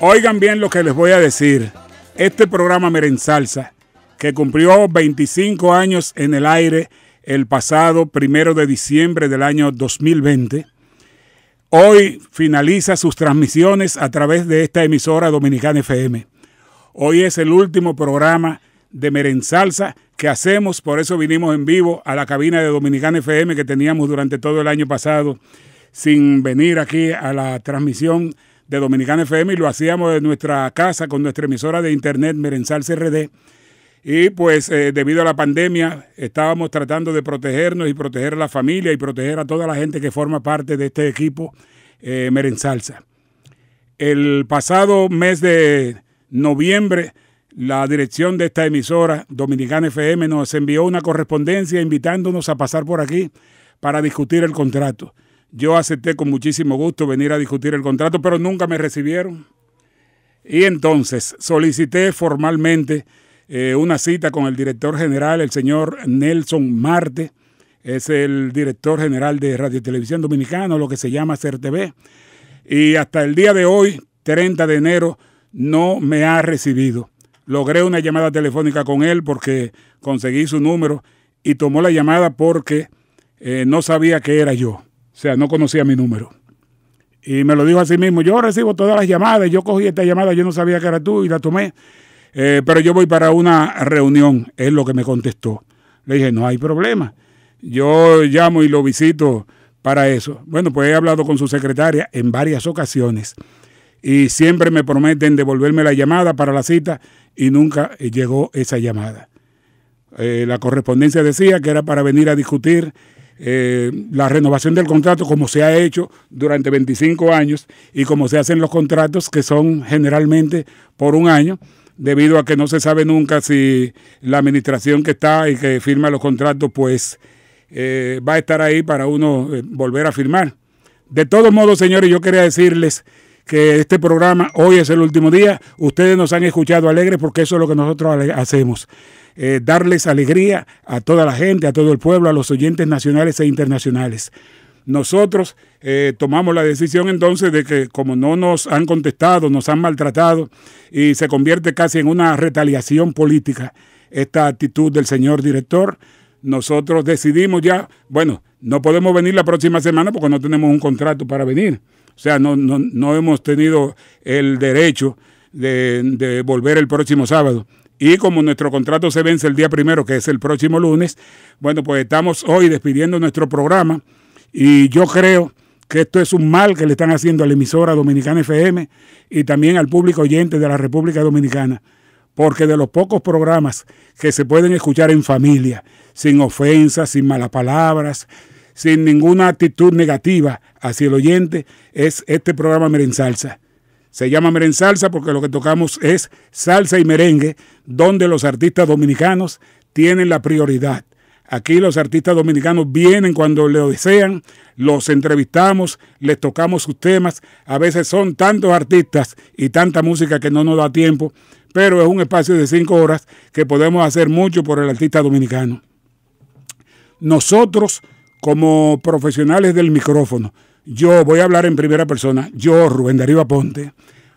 Oigan bien lo que les voy a decir. Este programa Salsa, que cumplió 25 años en el aire el pasado primero de diciembre del año 2020, hoy finaliza sus transmisiones a través de esta emisora Dominicana FM. Hoy es el último programa de Salsa que hacemos, por eso vinimos en vivo a la cabina de Dominicana FM que teníamos durante todo el año pasado sin venir aquí a la transmisión de Dominicana FM y lo hacíamos en nuestra casa con nuestra emisora de internet Merenzal CRD. Y pues eh, debido a la pandemia estábamos tratando de protegernos y proteger a la familia y proteger a toda la gente que forma parte de este equipo eh, Merensalsa. El pasado mes de noviembre, la dirección de esta emisora, Dominicana FM, nos envió una correspondencia invitándonos a pasar por aquí para discutir el contrato. Yo acepté con muchísimo gusto venir a discutir el contrato, pero nunca me recibieron. Y entonces solicité formalmente eh, una cita con el director general, el señor Nelson Marte, es el director general de Radio Televisión Dominicana, lo que se llama CERTV. Y hasta el día de hoy, 30 de enero, no me ha recibido. Logré una llamada telefónica con él porque conseguí su número y tomó la llamada porque eh, no sabía que era yo. O sea, no conocía mi número. Y me lo dijo así mismo, yo recibo todas las llamadas, yo cogí esta llamada, yo no sabía que era tú y la tomé, eh, pero yo voy para una reunión, es lo que me contestó. Le dije, no hay problema, yo llamo y lo visito para eso. Bueno, pues he hablado con su secretaria en varias ocasiones y siempre me prometen devolverme la llamada para la cita y nunca llegó esa llamada. Eh, la correspondencia decía que era para venir a discutir eh, la renovación del contrato como se ha hecho durante 25 años y como se hacen los contratos que son generalmente por un año debido a que no se sabe nunca si la administración que está y que firma los contratos pues eh, va a estar ahí para uno eh, volver a firmar. De todos modos, señores, yo quería decirles que este programa hoy es el último día. Ustedes nos han escuchado alegres porque eso es lo que nosotros hacemos. Eh, darles alegría a toda la gente, a todo el pueblo, a los oyentes nacionales e internacionales. Nosotros eh, tomamos la decisión entonces de que como no nos han contestado, nos han maltratado y se convierte casi en una retaliación política esta actitud del señor director, nosotros decidimos ya, bueno, no podemos venir la próxima semana porque no tenemos un contrato para venir. O sea, no, no, hemos tenido el derecho de volver el próximo sábado. Y como nuestro contrato se vence el día primero, que es el próximo lunes, bueno, pues estamos hoy despidiendo nuestro programa y yo creo que esto es un mal que le están haciendo a la emisora Dominicana FM y también al público oyente de la República Dominicana, porque de los pocos programas que se pueden escuchar en familia, sin ofensas, sin malas palabras, sin ninguna actitud negativa hacia el oyente, es este programa Salsa. Se llama Salsa porque lo que tocamos es salsa y merengue, donde los artistas dominicanos tienen la prioridad. Aquí los artistas dominicanos vienen cuando lo desean, los entrevistamos, les tocamos sus temas. A veces son tantos artistas y tanta música que no nos da tiempo, pero es un espacio de cinco horas que podemos hacer mucho por el artista dominicano. Nosotros, como profesionales del micrófono, yo voy a hablar en primera persona, yo, Rubén Darío Aponte,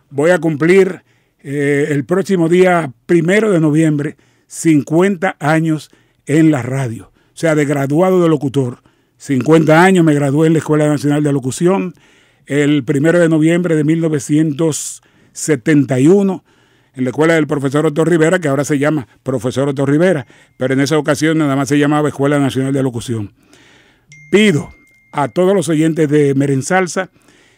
voy a cumplir eh, el próximo día primero de noviembre 50 años en la radio, o sea, de graduado de locutor. 50 años me gradué en la Escuela Nacional de Locución el primero de noviembre de 1971 en la escuela del profesor Otto Rivera, que ahora se llama profesor Otto Rivera, pero en esa ocasión nada más se llamaba Escuela Nacional de Locución. Pido a todos los oyentes de Merensalsa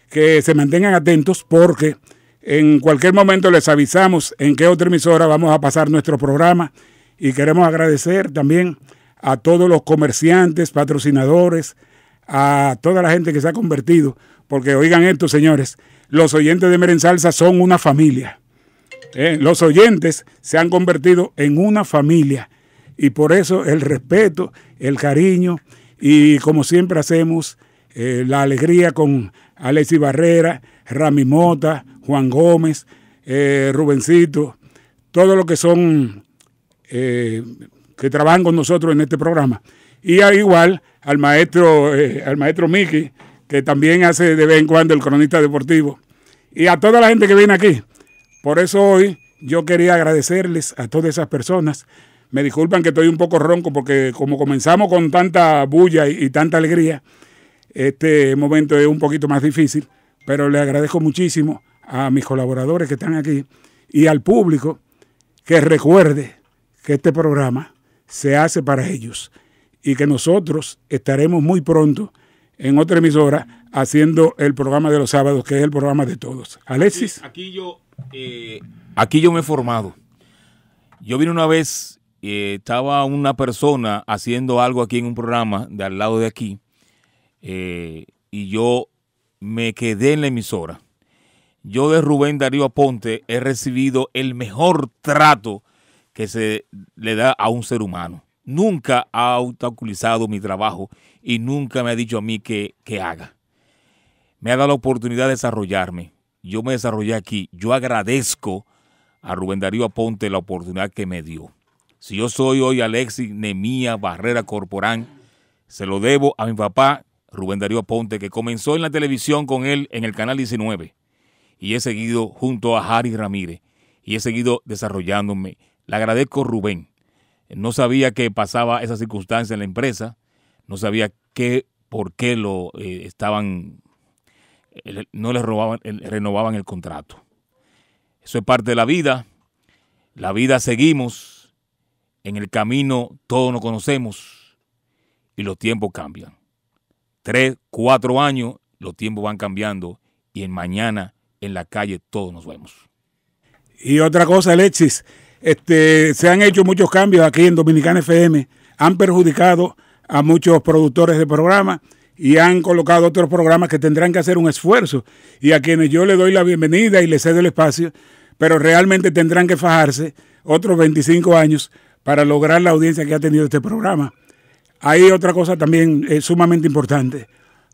que se mantengan atentos porque en cualquier momento les avisamos en qué otra emisora vamos a pasar nuestro programa y queremos agradecer también a todos los comerciantes, patrocinadores, a toda la gente que se ha convertido, porque oigan esto, señores, los oyentes de Merensalsa son una familia. ¿eh? los oyentes se han convertido en una familia y por eso el respeto, el cariño y como siempre hacemos, eh, la alegría con Alexis Barrera, Rami Mota, Juan Gómez, eh, Rubencito, todo lo que son eh, que trabajan con nosotros en este programa. Y al igual al maestro, eh, al maestro Miki, que también hace de vez en cuando el cronista deportivo. Y a toda la gente que viene aquí. Por eso hoy yo quería agradecerles a todas esas personas me disculpan que estoy un poco ronco porque como comenzamos con tanta bulla y, tanta alegría, este momento es un poquito más difícil, pero le agradezco muchísimo a mis colaboradores que están aquí y al público que recuerde que este programa se hace para ellos y que nosotros estaremos muy pronto en otra emisora haciendo el programa de los sábados, que es el programa de todos. Alexis. Aquí, yo, eh, aquí yo me he formado. Yo vine una vez eh, estaba una persona haciendo algo aquí en un programa de al lado de aquí eh, y yo me quedé en la emisora. Yo de Rubén Darío Aponte he recibido el mejor trato que se le da a un ser humano. Nunca ha obstaculizado mi trabajo y nunca me ha dicho a mí que, que haga. Me ha dado la oportunidad de desarrollarme. Yo me desarrollé aquí. Yo agradezco a Rubén Darío Aponte la oportunidad que me dio. Si yo soy hoy Alexis Nemía Barrera Corporán, se lo debo a mi papá Rubén Darío ponte que comenzó en la televisión con él en el Canal 19. Y he seguido junto a Harry Ramírez. Y he seguido desarrollándome. Le agradezco Rubén. No sabía que pasaba esa circunstancia en la empresa. No sabía qué, por qué lo eh, estaban, eh, no le robaban, eh, renovaban el contrato. Eso es parte de la vida. La vida seguimos en el camino todos nos conocemos y los tiempos cambian. Tres, cuatro años, los tiempos van cambiando y en mañana en la calle todos nos vemos. Y otra cosa, Alexis, este, se han hecho muchos cambios aquí en Dominicana FM, han perjudicado a muchos productores de programas y han colocado otros programas que tendrán que hacer un esfuerzo y a quienes yo le doy la bienvenida y les cedo el espacio, pero realmente tendrán que fajarse otros 25 años para lograr la audiencia que ha tenido este programa. Hay otra cosa también eh, sumamente importante.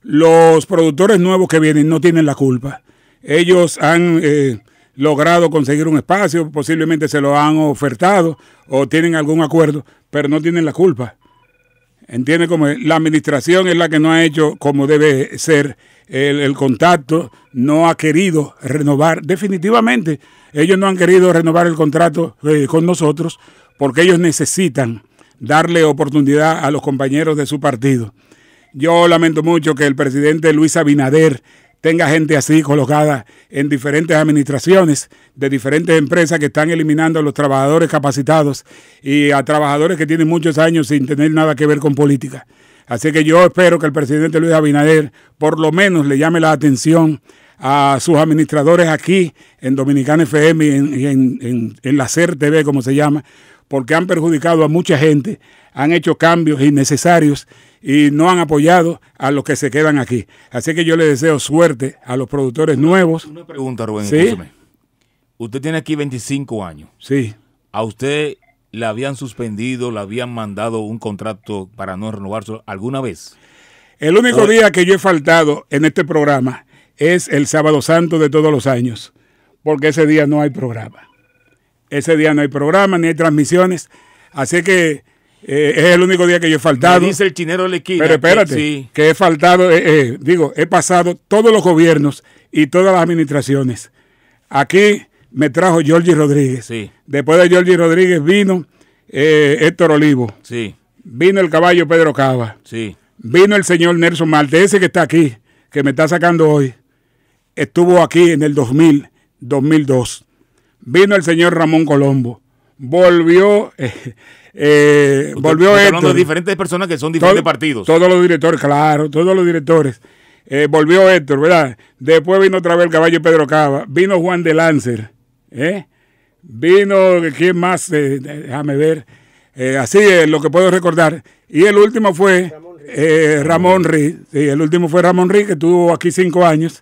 Los productores nuevos que vienen no tienen la culpa. Ellos han eh, logrado conseguir un espacio, posiblemente se lo han ofertado o tienen algún acuerdo, pero no tienen la culpa. Entiende como la administración es la que no ha hecho como debe ser el, contacto, no ha querido renovar definitivamente. Ellos no han querido renovar el contrato eh, con nosotros porque ellos necesitan darle oportunidad a los compañeros de su partido. Yo lamento mucho que el presidente Luis Abinader tenga gente así colocada en diferentes administraciones de diferentes empresas que están eliminando a los trabajadores capacitados y a trabajadores que tienen muchos años sin tener nada que ver con política. Así que yo espero que el presidente Luis Abinader por lo menos le llame la atención a sus administradores aquí en Dominicana FM y en, la CER TV, como se llama, porque han perjudicado a mucha gente, han hecho cambios innecesarios y no han apoyado a los que se quedan aquí. Así que yo le deseo suerte a los productores nuevos. Una pregunta, Rubén. Usted tiene aquí 25 años. Sí. ¿A usted le habían suspendido, le habían mandado un contrato para no renovarse alguna vez? El único día que yo he faltado en este programa es el sábado santo de todos los años, porque ese día no hay programa. Ese día no hay programa, ni hay transmisiones. Así que eh, es el único día que yo he faltado. dice el chinero Lequina. equipo. Pero espérate, que, he faltado, eh, eh, digo, he pasado todos los gobiernos y todas las administraciones. Aquí me trajo Giorgi Rodríguez. Después de Giorgi Rodríguez vino Héctor Olivo. Sí. Vino el caballo Pedro Cava. Sí. Vino el señor Nelson Malte, ese que está aquí, que me está sacando hoy. Estuvo aquí en el 2000, 2002 vino el señor Ramón Colombo, volvió, eh, eh, volvió Héctor, hablando de diferentes personas que son diferentes partidos. Todos los directores, claro, todos los directores. Eh, volvió Héctor, ¿verdad? Después vino otra vez el caballo Pedro Cava, vino Juan de Lancer, vino, ¿quién más? déjame ver. así es lo que puedo recordar. Y el último fue Ramón Rí, Sí, el último fue Ramón Rí que estuvo aquí cinco años.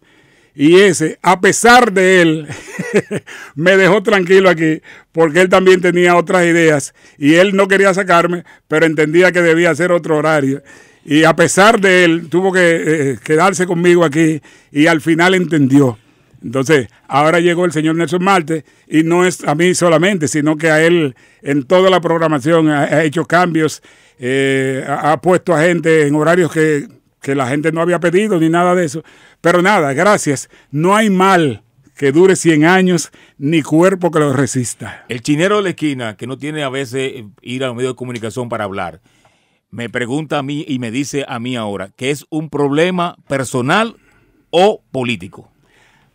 Y ese, a pesar de él, me dejó tranquilo aquí porque él también tenía otras ideas y él no quería sacarme, pero entendía que debía hacer otro horario. Y a pesar de él, tuvo que eh, quedarse conmigo aquí y al final entendió. Entonces, ahora llegó el señor Nelson Marte y no es a mí solamente, sino que a él en toda la programación ha, hecho cambios, eh, ha puesto a gente en horarios que que la gente no había pedido ni nada de eso. Pero nada, gracias. No hay mal que dure 100 años, ni cuerpo que lo resista. El chinero de la esquina, que no tiene a veces eh, ir a los medios de comunicación para hablar, me pregunta a mí y me dice a mí ahora, que es un problema personal o político.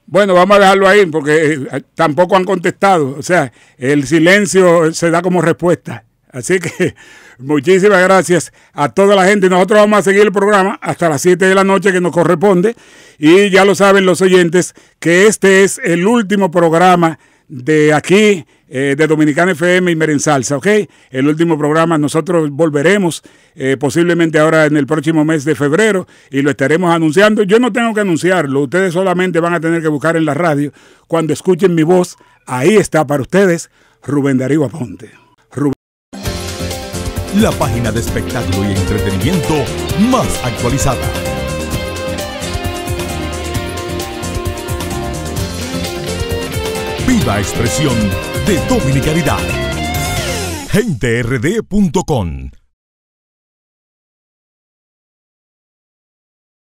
Bueno, vamos a dejarlo ahí porque eh, tampoco han contestado. O sea, el silencio se da como respuesta. Así que muchísimas gracias a toda la gente. Nosotros vamos a seguir el programa hasta las 7 de la noche que nos corresponde. Y ya lo saben los oyentes que este es el último programa de aquí, eh, de Dominicana FM y salsa ¿ok? El último programa, nosotros volveremos eh, posiblemente ahora en el próximo mes de febrero y lo estaremos anunciando. Yo no tengo que anunciarlo, ustedes solamente van a tener que buscar en la radio. Cuando escuchen mi voz, ahí está para ustedes Rubén Darío Aponte la página de espectáculo y entretenimiento más actualizada. Viva expresión de Dominicalidad. GenteRD.com